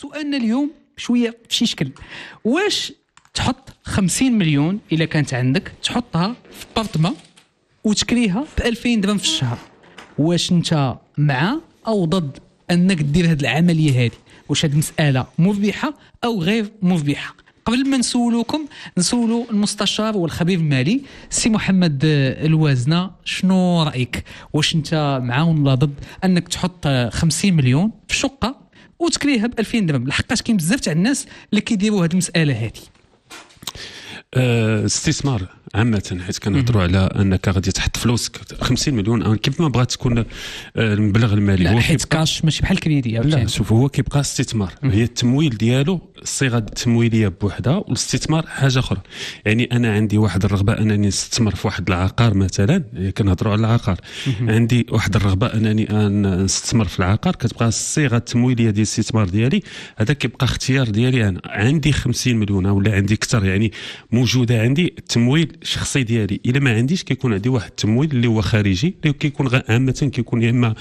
سؤالنا اليوم شويه بشي شكل واش تحط 50 مليون الا كانت عندك تحطها في بارتما وتكريها ب 2000 درهم في الشهر واش انت مع او ضد انك دير هذه العمليه هذه واش هذه المساله مربحه او غير مربحه قبل ما نسولوكم نسولو المستشار والخبير المالي سي محمد الوازنه شنو رايك واش انت مع ولا ضد انك تحط 50 مليون في شقه وتكريها ب 2000 درهم لحقاش كاين بزاف تاع الناس اللي كيديروا هذه المساله هذه آه، استثمار عامة حيت كنهضروا على انك غادي تحط فلوسك 50 مليون كيف ما بغات تكون آه، المبلغ المالي لا حيت كاش ماشي بحال كريدي لا شوف هو كيبقى استثمار هي التمويل ديالو الصيغه التمويليه بوحدها والاستثمار حاجه اخرى يعني انا عندي واحد الرغبه انني نستثمر في واحد العقار مثلا يعني كنهضروا على العقار عندي واحد الرغبه انني نستثمر في العقار كتبقى الصيغه التمويليه ديال الاستثمار ديالي هذا كيبقى اختيار ديالي انا عندي 50 مليون ولا عندي اكثر يعني مو موجوده عندي التمويل الشخصي ديالي الا ما عنديش كيكون عندي واحد التمويل اللي هو خارجي اللي كيكون عامه كيكون يا اما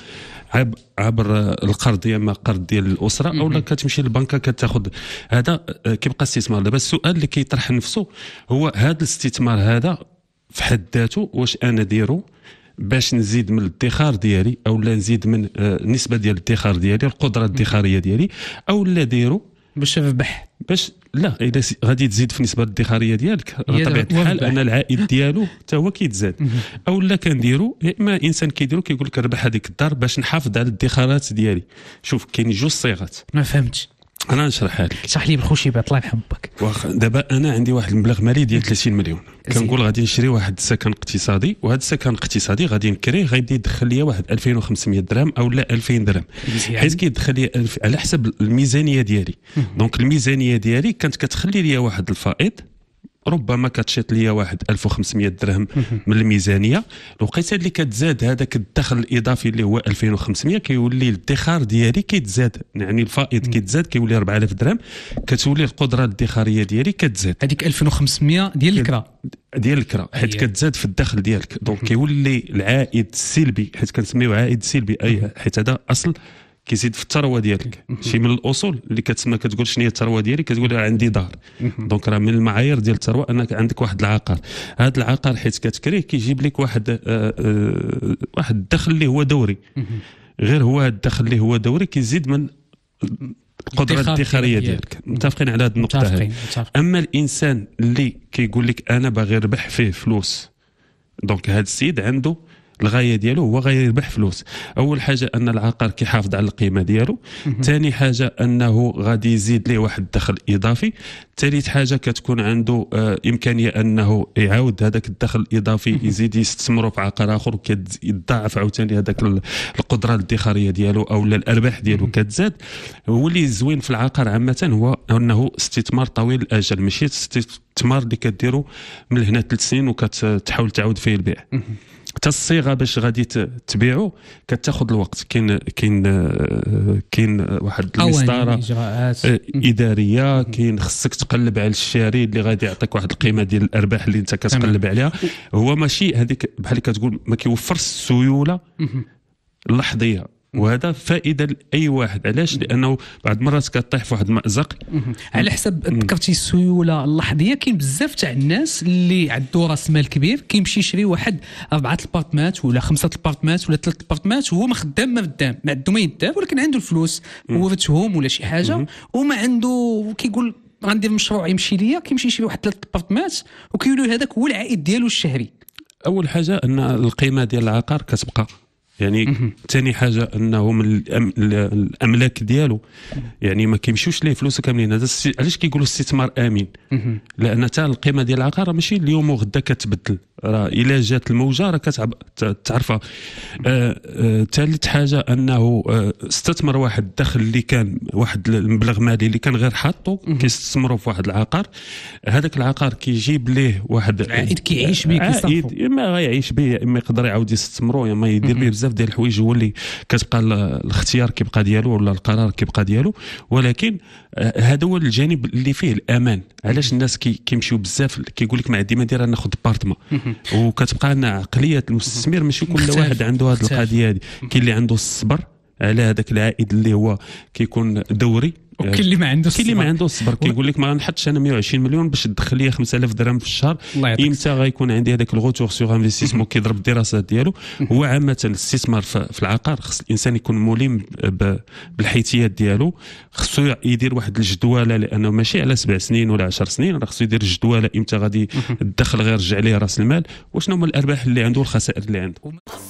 عبر القرض يا اما قرض ديال الاسره اولا كتمشي للبنكه كتاخذ هذا آه، كيبقى استثمار دابا السؤال اللي كيطرح نفسه هو هذا الاستثمار هذا في حد ذاته واش انا ديرو باش نزيد من الادخار ديالي او لا نزيد من آه، النسبه ديال الادخار ديالي القدره الادخاريه ديالي او لا ديرو باش تربح باش لا الا غادي تزيد في النسبه الادخاريه ديالك بطبيعه الحال ان العائد ديالو حتى هو كيتزاد او لا كنديرو يا اما انسان كيديرو كيقول لك ربح هذيك الدار باش نحافظ على الادخارات ديالي شوف كاين جوج صيغات ما فهمتش انا نشرحها لك شرح لي بالخشبه الله يحبك واخ دابا انا عندي واحد المبلغ مالي ديال 30 مليون كنقول غادي نشري واحد السكن اقتصادي وهذا السكن الاقتصادي غادي نكريه غادي يدخل لي واحد 2500 درهم او لا 2000 درهم حيت كيدخل لي على حسب الميزانيه ديالي دونك الميزانيه ديالي كانت كتخلي لي واحد الفائض ربما كتشيط ليا واحد 1500 درهم من الميزانيه الوقيته اللي كتزاد هذاك الدخل الاضافي اللي هو 2500 كيولي الادخار ديالي كيتزاد يعني الفائض كيتزاد كيولي 4000 درهم كتولي القدره الادخاريه ديالي كتزاد هذيك 2500 ديال الكرا ديال الكرا حيت كتزاد في الدخل ديالك دونك كيولي العائد السلبي حيت كنسميوه عائد سلبي اي حيت هذا اصل كيزيد في الثروه ديالك شي من الاصول اللي كتسمى كتقول شنو هي الثروه ديالي كتقول عندي دار دونك راه من المعايير ديال الثروه انك عندك واحد العقار هذا العقار حيت كتكريه كيجيب لك واحد آه، آه، واحد الدخل اللي هو دوري غير هو الدخل اللي هو دوري كيزيد من القدره الادخاريه ديالك متفقين على هذه النقطه هذه اما الانسان اللي كيقول لك انا باغي نربح فيه فلوس دونك هذا السيد عنده الغايه ديالو هو غير يربح فلوس اول حاجه ان العقار كيحافظ على القيمه ديالو ثاني حاجه انه غادي يزيد ليه واحد الدخل اضافي ثالث حاجه كتكون عنده آه امكانيه انه يعاود هذاك الدخل الاضافي يزيد يستثمره في عقار اخر وكيتضاعف عاوتاني هذاك القدره الادخاريه ديالو او الارباح ديالو كتزاد هو اللي زوين في العقار عامه هو انه استثمار طويل الاجل ماشي استثمار اللي كديرو من هنا ثلاث سنين وكتحاول تعاود فيه البيع حتى الصيغه باش غادي تبيعو كتاخذ الوقت كاين كاين آه، كاين واحد المسطره آه، اداريه كاين خصك تقلب على الشاري اللي غادي يعطيك واحد القيمه ديال الارباح اللي انت كتقلب عليها هو ماشي هذيك بحال كتقول ما كيوفرش السيوله اللحظيه وهذا فائده لاي واحد علاش لانه بعض المرات كطيح في واحد المازق على حسب ذكرتي السيوله اللحظيه كاين بزاف تاع الناس اللي عندو راس مال كبير كيمشي يشري واحد اربعه البارتمات ولا خمسه البارتمات ولا ثلاث البارتمات وهو ما خدام ما خدام ما عنده ما يدير ولكن عنده الفلوس هو ولا شي حاجه وما عنده كيقول غندير مشروع يمشي ليا كيمشي يشري واحد ثلاث البارتمات وكيولي هذاك هو العائد ديالو الشهري اول حاجه ان القيمه ديال العقار كتبقى يعني ثاني حاجه انه من الاملاك ديالو يعني ما كيمشيوش ليه فلوس كاملين هذا علاش كيقولوا استثمار امين لان حتى القيمه ديال العقار ماشي اليوم وغدا كتبدل راه الا جات الموجه راه كتعب تعرفها ثالث آه ثالث آه، حاجه انه آه استثمر واحد الدخل اللي كان واحد المبلغ مالي اللي كان غير حاطه كيستثمروا في واحد العقار هذاك العقار كيجيب ليه واحد عائد كيعيش به عائد يا اما غيعيش به يا اما يقدر يعاود يستثمره يا اما يدير به بزاف ديال الحوايج هو اللي كتبقى الاختيار كيبقى ديالو ولا القرار كيبقى ديالو ولكن آه، هذا هو الجانب اللي فيه الامان علاش الناس كيمشيو بزاف كيقول لك ما عندي ما ندير انا ناخذ بارتمون وكتبقى ان عقليه المستثمر ماشي كل واحد عنده هذه القضيه هذه كاين اللي عنده الصبر على هذاك العائد اللي هو كيكون دوري وكل إيه. اللي ما عنده الصبر كل اللي ما عنده الصبر كيقول لك ما غنحطش انا 120 مليون باش تدخل لي 5000 درهم في الشهر امتى غيكون عندي هذاك الغوتور سيغ انفيستيسمون كيضرب الدراسات ديالو هو عامه الاستثمار في العقار خص الانسان يكون ملم بالحيثيات ديالو خصو يدير واحد الجدوله لانه ماشي على سبع سنين ولا 10 سنين راه خصو يدير جدوله امتى غادي الدخل غيرجع ليه راس المال وشنو هما الارباح اللي عنده والخسائر اللي عنده